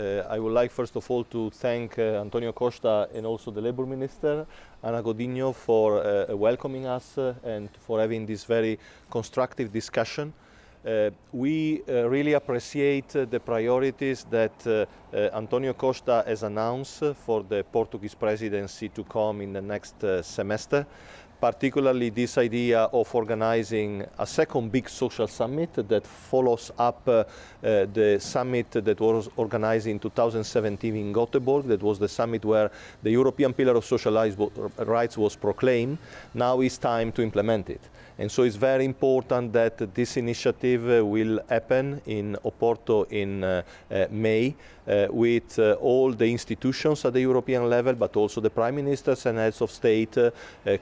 Uh, I would like first of all to thank uh, Antonio Costa and also the Labour Minister, Ana Godinho, for uh, welcoming us uh, and for having this very constructive discussion. Uh, we uh, really appreciate the priorities that Antonio Costa has announced for the Portuguese presidency to come in the next semester particularly this idea of organizing a second big social summit that follows up uh, uh, the summit that was organized in 2017 in Gothenburg. That was the summit where the European Pillar of Social Rights was proclaimed. Now it's time to implement it. And so it's very important that this initiative uh, will happen in Oporto in uh, uh May uh, with all the institutions at the European level, but also the prime ministers and heads of state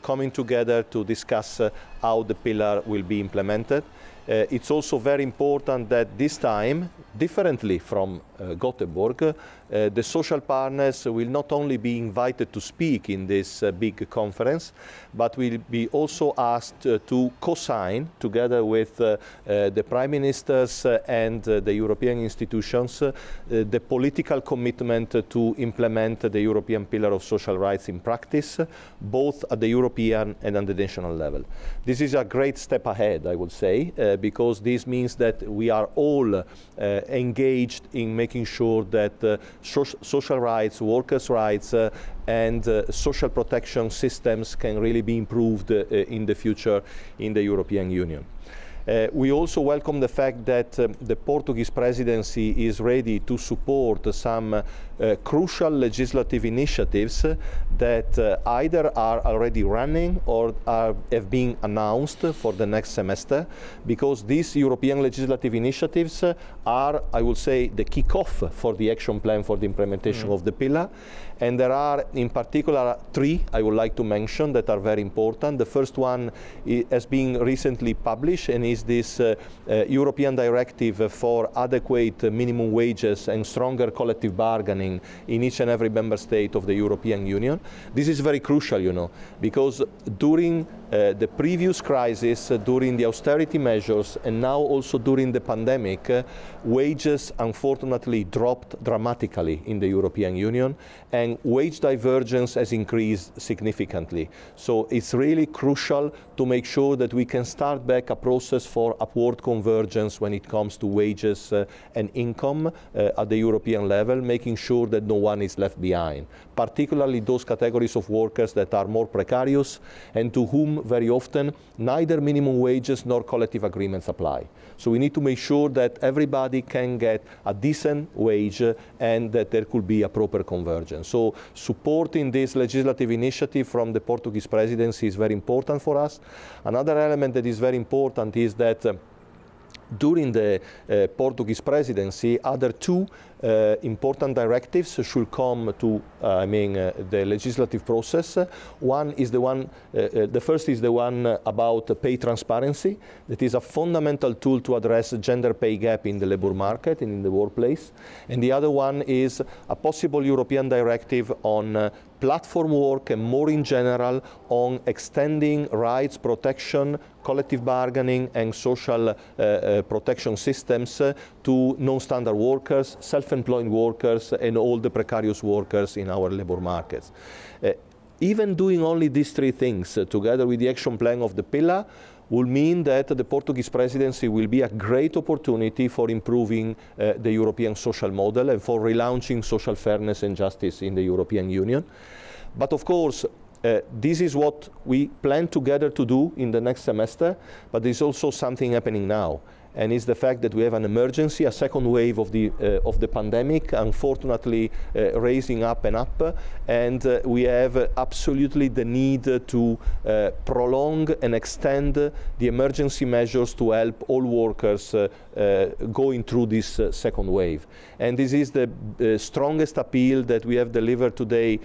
coming together together to discuss uh, how the pillar will be implemented. Uh, it's also very important that this time differently from uh, Gothenburg, uh, the social partners will not only be invited to speak in this uh, big conference, but will be also asked uh, to co-sign together with uh, uh, the prime ministers and the European institutions the political commitment to implement the European Pillar of Social Rights in practice, both at the European and at the national level. This is a great step ahead, I would say, because this means that we are all uh, engaged in making sure that uh, so social rights, workers' rights, uh, and social protection systems can really be improved in the future in the European Union. Uh, we also welcome the fact that um, the Portuguese presidency is ready to support some uh, crucial legislative initiatives that uh, either are already running or are, have been announced for the next semester because these European legislative initiatives are, I would say, the kickoff for the action plan for the implementation mm. of the pillar. And there are, in particular, three I would like to mention that are very important. The first one has been recently published and is is this uh, uh, European directive for adequate minimum wages and stronger collective bargaining in each and every member state of the European Union. This is very crucial, you know, because during uh, the previous crisis, uh, during the austerity measures, and now also during the pandemic, uh, wages unfortunately dropped dramatically in the European Union, and wage divergence has increased significantly. So it's really crucial to make sure that we can start back a process for upward convergence when it comes to wages uh, and income uh, at the European level, making sure that no one is left behind, particularly those categories of workers that are more precarious and to whom very often neither minimum wages nor collective agreements apply. So we need to make sure that everybody can get a decent wage and that there could be a proper convergence. So supporting this legislative initiative from the Portuguese presidency is very important for us. Another element that is very important is that uh, during the uh, Portuguese presidency, other two uh, important directives should come to, uh, I mean, uh, the legislative process. One is the one, uh, the first is the one about pay transparency. That is a fundamental tool to address gender pay gap in the labor market and in the workplace. And the other one is a possible European directive on platform work and more in general on extending rights, protection, collective bargaining and social uh, uh, protection systems to non-standard workers, self-employed workers, and all the precarious workers in our labor markets uh, even doing only these three things uh, together with the action plan of the pillar will mean that the Portuguese presidency will be a great opportunity for improving uh, the European social model and for relaunching social fairness and justice in the European Union. But of course, uh, this is what we plan together to do in the next semester, but there's also something happening now and it's the fact that we have an emergency, a second wave of the, uh, of the pandemic, unfortunately uh, raising up and up, and uh, we have absolutely the need to prolong and extend the emergency measures to help all workers going through this second wave. And this is the strongest appeal that we have delivered today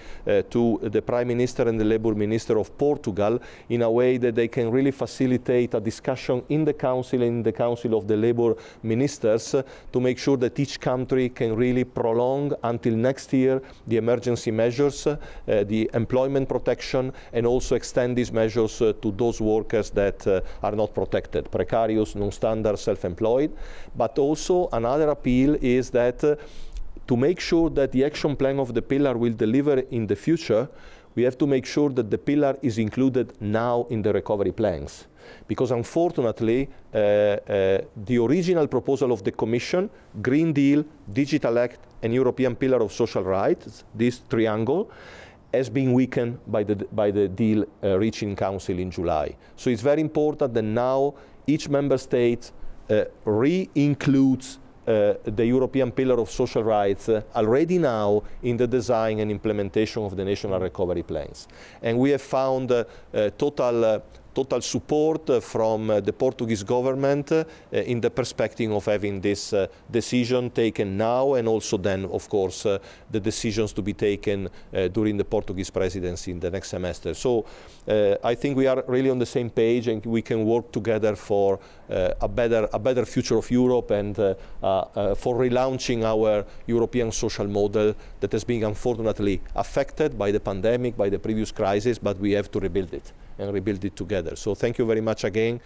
to the Prime Minister and the Labour Minister of Portugal in a way that they can really facilitate a discussion in the Council and in the Council of of the labor ministers to make sure that each country can really prolong until next year the emergency measures, uh, the employment protection, and also extend these measures uh, to those workers that uh, are not protected, precarious, non-standard, self-employed. But also another appeal is that to make sure that the action plan of the pillar will deliver in the future, we have to make sure that the pillar is included now in the recovery plans. Because unfortunately, uh, uh, the original proposal of the Commission, Green Deal, Digital Act, and European Pillar of Social Rights, this triangle, has been weakened by the, by the deal uh, reaching Council in July. So it's very important that now each member state uh, re-includes uh, the European pillar of social rights uh, already now in the design and implementation of the national recovery plans. And we have found uh, uh total uh, total support from uh, the Portuguese government uh, in the perspective of having this uh, decision taken now and also then, of course, the decisions to be taken during the Portuguese presidency in the next semester. So I think we are really on the same page and we can work together for a, better, a better future of Europe and for relaunching our European social model that has been unfortunately affected by the pandemic, by the previous crisis, but we have to rebuild it and rebuild it together together. So thank you very much again